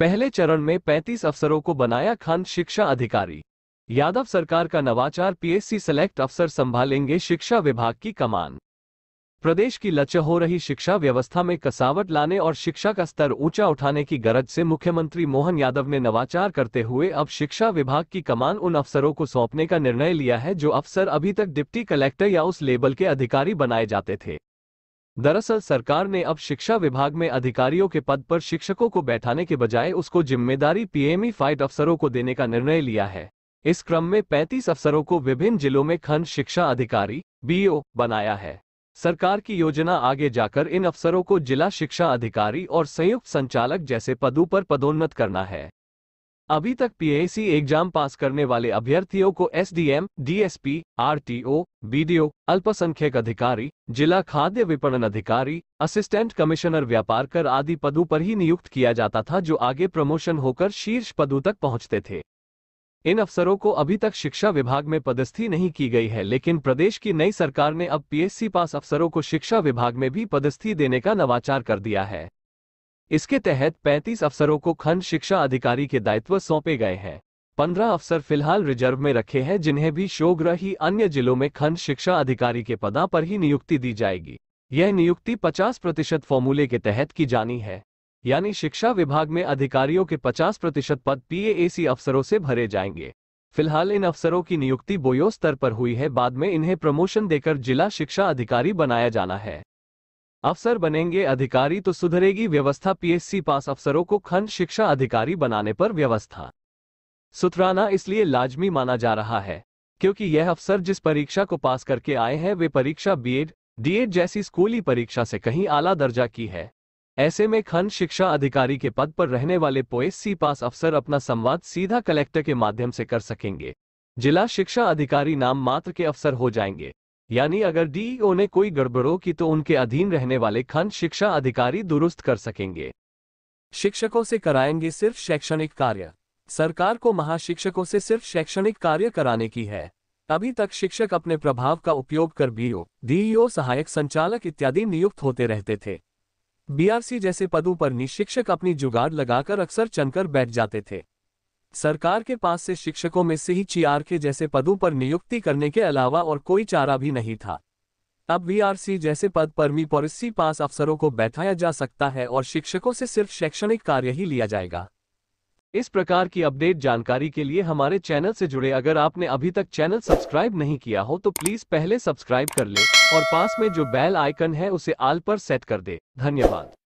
पहले चरण में 35 अफसरों को बनाया खंड शिक्षा अधिकारी यादव सरकार का नवाचार पीएससी सेलेक्ट अफसर संभालेंगे शिक्षा विभाग की कमान प्रदेश की लच हो रही शिक्षा व्यवस्था में कसावट लाने और शिक्षा का स्तर ऊंचा उठाने की गरज से मुख्यमंत्री मोहन यादव ने नवाचार करते हुए अब शिक्षा विभाग की कमान उन अफसरों को सौंपने का निर्णय लिया है जो अफसर अभी तक डिप्टी कलेक्टर या उस लेबल के अधिकारी बनाए जाते थे दरअसल सरकार ने अब शिक्षा विभाग में अधिकारियों के पद पर शिक्षकों को बैठाने के बजाय उसको जिम्मेदारी पीएमई फाइट अफसरों को देने का निर्णय लिया है इस क्रम में 35 अफसरों को विभिन्न जिलों में खंड शिक्षा अधिकारी बीओ बनाया है सरकार की योजना आगे जाकर इन अफसरों को जिला शिक्षा अधिकारी और संयुक्त संचालक जैसे पदों पर पदोन्नत करना है अभी तक पीएसी एग्जाम पास करने वाले अभ्यर्थियों को एसडीएम, डीएसपी आरटीओ बीडीओ अल्पसंख्यक अधिकारी जिला खाद्य विपणन अधिकारी असिस्टेंट कमिश्नर व्यापार कर आदि पदों पर ही नियुक्त किया जाता था जो आगे प्रमोशन होकर शीर्ष पदों तक पहुंचते थे इन अफसरों को अभी तक शिक्षा विभाग में पदस्थी नहीं की गई है लेकिन प्रदेश की नई सरकार ने अब पीएससी पास अफसरों को शिक्षा विभाग में भी पदस्थी देने का नवाचार कर दिया है इसके तहत 35 अफसरों को खंड शिक्षा अधिकारी के दायित्व सौंपे गए हैं पंद्रह अफसर फिलहाल रिजर्व में रखे हैं जिन्हें भी शोग्रह ही अन्य जिलों में खंड शिक्षा अधिकारी के पदा पर ही नियुक्ति दी जाएगी यह नियुक्ति 50 प्रतिशत फॉर्मूले के तहत की जानी है यानी शिक्षा विभाग में अधिकारियों के 50 प्रतिशत पद पीएएसी अफसरों से भरे जाएंगे फिलहाल इन अफसरों की नियुक्ति बोयो स्तर पर हुई है बाद में इन्हें प्रमोशन देकर जिला शिक्षा अधिकारी बनाया जाना है अफसर बनेंगे अधिकारी तो सुधरेगी व्यवस्था पीएससी पास अफसरों को खंड शिक्षा अधिकारी बनाने पर व्यवस्था सुथराना इसलिए लाजमी माना जा रहा है क्योंकि यह अफसर जिस परीक्षा को पास करके आए हैं वे परीक्षा बीएड डीएड जैसी स्कूली परीक्षा से कहीं आला दर्जा की है ऐसे में खंड शिक्षा अधिकारी के पद पर रहने वाले पोएससी पास अफसर अपना संवाद सीधा कलेक्टर के माध्यम से कर सकेंगे जिला शिक्षा अधिकारी नाम मात्र के अफसर हो जाएंगे यानी अगर डीईओ e ने कोई गड़बड़ों की तो उनके अधीन रहने वाले खंड शिक्षा अधिकारी दुरुस्त कर सकेंगे शिक्षकों से कराएंगे सिर्फ शैक्षणिक कार्य सरकार को महाशिक्षकों से सिर्फ शैक्षणिक कार्य कराने की है अभी तक शिक्षक अपने प्रभाव का उपयोग कर बीओ डीईओ e e सहायक संचालक इत्यादि नियुक्त होते रहते थे बीआरसी जैसे पदों पर निशिक्षक अपनी जुगाड़ लगाकर अक्सर चनकर बैठ जाते थे सरकार के पास से शिक्षकों में से ही चीआर के जैसे पदों पर नियुक्ति करने के अलावा और कोई चारा भी नहीं था अब वीआरसी जैसे पद पर मी पॉलिसी पास अफसरों को बैठाया जा सकता है और शिक्षकों से सिर्फ शैक्षणिक कार्य ही लिया जाएगा इस प्रकार की अपडेट जानकारी के लिए हमारे चैनल से जुड़े अगर आपने अभी तक चैनल सब्सक्राइब नहीं किया हो तो प्लीज पहले सब्सक्राइब कर ले और पास में जो बेल आइकन है उसे आल पर सेट कर दे धन्यवाद